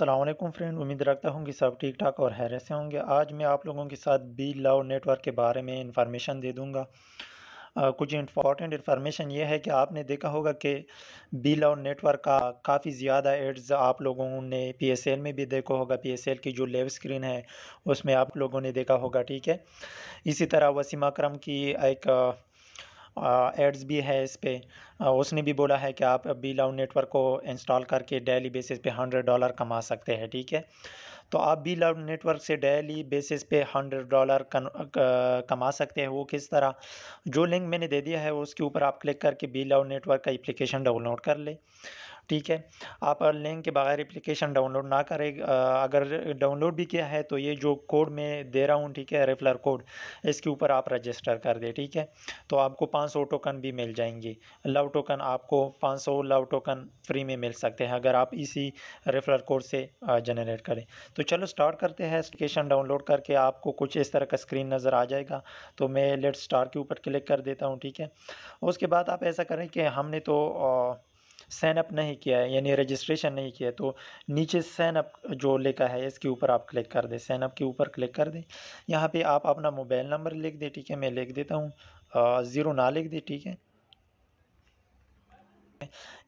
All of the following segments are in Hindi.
अल्लाम फ्रेंड उम्मीद रखता हूँ कि सब ठीक ठाक और हैर से होंगे आज मैं आप लोगों के साथ बी लव नेटवर्क के बारे में इंफॉर्मेशन दे दूँगा कुछ इंपॉर्टेंट इन्फॉर्मेशन ये है कि आपने देखा होगा कि बी लव नेटवर्क का काफ़ी ज़्यादा एड्स आप लोगों ने पी एस एल में भी देखा होगा पी एस एल की जो लेव स्क्रीन है उसमें आप लोगों ने देखा होगा ठीक है इसी तरह वसीम अक्रम की एक एड्स भी है इस पर उसने भी बोला है कि आप बी लाउ नेटवर्क को इंस्टॉल करके डेली बेसिस पे हंड्रेड डॉलर कमा सकते हैं ठीक है तो आप बी लाउ नेटवर्क से डेली बेसिस पे हंड्रेड डॉलर कमा सकते हैं वो किस तरह जो लिंक मैंने दे दिया है उसके ऊपर आप क्लिक करके बी लाउ नेटवर्क का एप्लीकेशन डाउनलोड कर ले ठीक है आप लिंक के बगैर एप्लीकेशन डाउनलोड ना करें अगर डाउनलोड भी किया है तो ये जो कोड मैं दे रहा हूँ ठीक है रेफलर कोड इसके ऊपर आप रजिस्टर कर दें ठीक है तो आपको 500 टोकन भी मिल जाएंगे लव टोकन आपको 500 लव टोकन फ्री में मिल सकते हैं अगर आप इसी रेफलर कोड से जनरेट करें तो चलो स्टार्ट करते हैं एप्लीकेशन डाउनलोड करके आपको कुछ इस तरह का स्क्रीन नज़र आ जाएगा तो मैं लेट स्टार के ऊपर क्लिक कर देता हूँ ठीक है उसके बाद आप ऐसा करें कि हमने तो आ, साइन अप नहीं किया है यानी रजिस्ट्रेशन नहीं किया है तो नीचे साइन अप जो लिखा है इसके ऊपर आप क्लिक कर दें साइन अप के ऊपर क्लिक कर दें यहाँ पे आप अपना मोबाइल नंबर लिख दें ठीक है मैं लिख देता हूँ ज़ीरो ना लिख दें ठीक है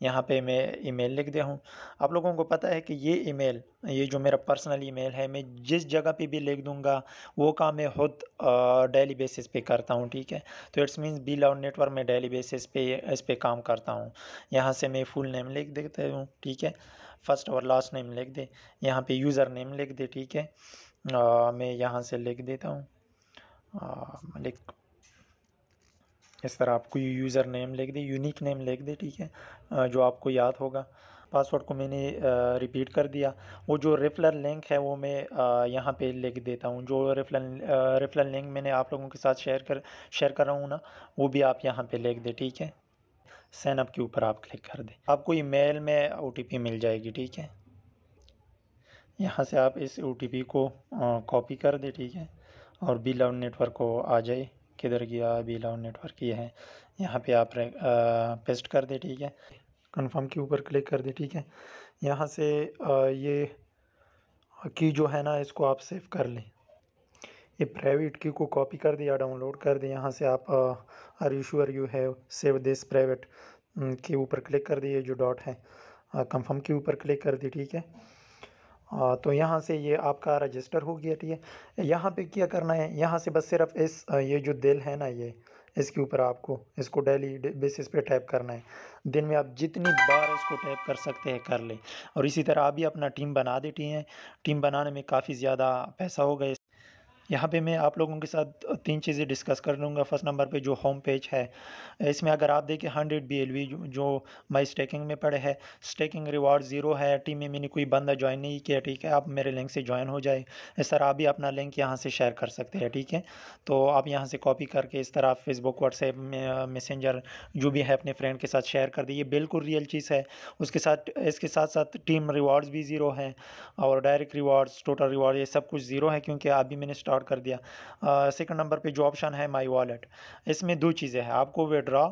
यहाँ पे मैं ईमेल लिख दिया हूँ आप लोगों को पता है कि ये ईमेल ये जो मेरा पर्सनल ईमेल है मैं जिस जगह पे भी लिख दूँगा वो काम मैं खुद डेली बेसिस पे करता हूँ ठीक है तो it's means be loud network में डेली बेसिस पे इस पर काम करता हूँ यहाँ से मैं फुल नेम लिख देता हूँ ठीक है फ़र्स्ट और लास्ट नेम लिख दे यहाँ पर यूज़र नेम लिख दे ठीक है आ, मैं यहाँ से लिख देता हूँ लिख इस तरह आपको यूज़र नेम लिख दे यूनिक नेम लिख दे ठीक है जो आपको याद होगा पासवर्ड को मैंने रिपीट कर दिया वो जो रेफरल लिंक है वो मैं यहाँ पे लिख देता हूँ जो रेफरल रेफरल लिंक मैंने आप लोगों के साथ शेयर कर शेयर कर रहा हूँ ना वो भी आप यहाँ पे लिख दें ठीक है सैनअप के ऊपर आप क्लिक कर दें आपको ईमेल में ओ मिल जाएगी ठीक है यहाँ से आप इस ओ को कॉपी कर दें ठीक है और बी लव नेटवर्क को आ जाए किधर गया अभी लाउड नेटवर्क ये है यहाँ पे आप पेस्ट कर दें ठीक है कंफर्म के ऊपर क्लिक कर दें ठीक है यहाँ से ये की जो है ना इसको आप सेव कर लें ये प्राइवेट की को कॉपी कर दिया या डाउनलोड कर दें यहाँ से आप are you sure you have save this private के ऊपर क्लिक कर दिए जो डॉट है कंफर्म के ऊपर क्लिक कर दी ठीक है तो यहाँ से ये आपका रजिस्टर हो गया ठीक है यहाँ पे क्या करना है यहाँ से बस सिर्फ इस ये जो दिल है ना ये इसके ऊपर आपको इसको डेली बेसिस पे टैप करना है दिन में आप जितनी बार इसको टैप कर सकते हैं कर लें और इसी तरह आप भी अपना टीम बना देती हैं टीम बनाने में काफ़ी ज़्यादा पैसा होगा यहाँ पे मैं आप लोगों के साथ तीन चीज़ें डिस्कस कर लूँगा फर्स्ट नंबर पे जो होम पेज है इसमें अगर आप देखें हंड्रेड बी जो, जो माई स्टेकिंग में पड़े है स्टेकिंग रिवार्ड ज़ीरो है टीम में मैंने कोई बंदा ज्वाइन नहीं किया ठीक है आप मेरे लिंक से ज्वाइन हो जाए इस तरह आप भी अपना लिंक यहाँ से शेयर कर सकते हैं ठीक है तो आप यहाँ से कॉपी करके इस तरह आप फेसबुक व्हाट्सएप मैसेंजर जो भी है अपने फ्रेंड के साथ शेयर कर दीजिए बिल्कुल रियल चीज़ है उसके साथ इसके साथ साथ टीम रिवॉर्ड्स भी ज़ीरो हैं और डायरेक्ट रिवार्ड्स टोटल रिवॉर्ड ये सब कुछ ज़ीरो है क्योंकि अभी मैंने स्टार्ट स्टार्ट कर दिया सेकंड नंबर पे जो ऑप्शन है माय वॉलेट इसमें दो चीज़ें हैं आपको विड्रा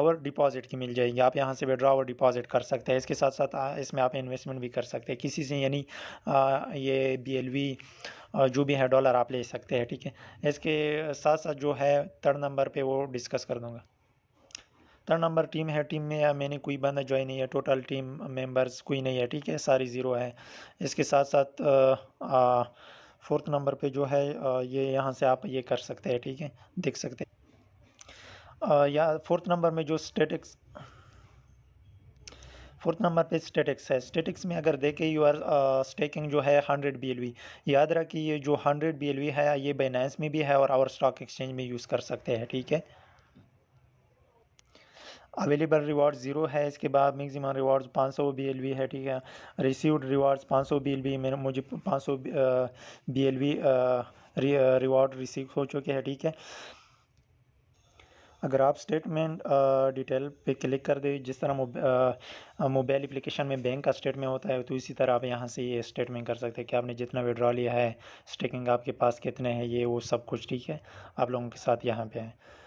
और डिपॉजिट की मिल जाएगी आप यहाँ से विड्रा और डिपॉजिट कर सकते हैं इसके साथ साथ इसमें आप इन्वेस्टमेंट भी कर सकते हैं किसी से यानी ये बी जो भी है डॉलर आप ले सकते हैं ठीक है इसके साथ साथ जो है थर्ड नंबर पर वो डिस्कस कर दूँगा थर्ड नंबर टीम है टीम में मैंने कोई बंदा ज्वाइन नहीं है टोटल टीम मेंबर्स कोई नहीं है ठीक है सारी ज़ीरो है इसके साथ साथ आ, आ, फोर्थ नंबर पे जो है ये यहाँ से आप ये कर सकते हैं ठीक है देख सकते हैं या फोर्थ नंबर में जो स्टेटिक्स फोर्थ नंबर पे स्टेटिक्स है स्टेटिक्स में अगर देखें यू आर स्टेकिंग जो है हंड्रेड बी याद रखिए जो हंड्रेड बी है ये बाइनेंस में भी है और आवर स्टॉक एक्सचेंज में यूज़ कर सकते हैं ठीक है अवेलेबल रिवार्ड जीरो है इसके बाद सौ रिवार्ड्स 500 वी है ठीक है रिसीव्ड रिवार्ड्स 500 वी मेरे मुझे 500 वी रिवार्ड रिसीव हो चुके हैं ठीक है अगर आप स्टेटमेंट डिटेल पे क्लिक कर दें जिस तरह मोबाइल एप्लीकेशन में बैंक का स्टेटमेंट होता है तो इसी तरह आप यहाँ से ये स्टेटमेंट कर सकते हैं कि आपने जितना विड्रॉ लिया है स्टेकिंग आपके पास कितने हैं ये वो सब कुछ ठीक है आप लोगों के साथ यहाँ पे है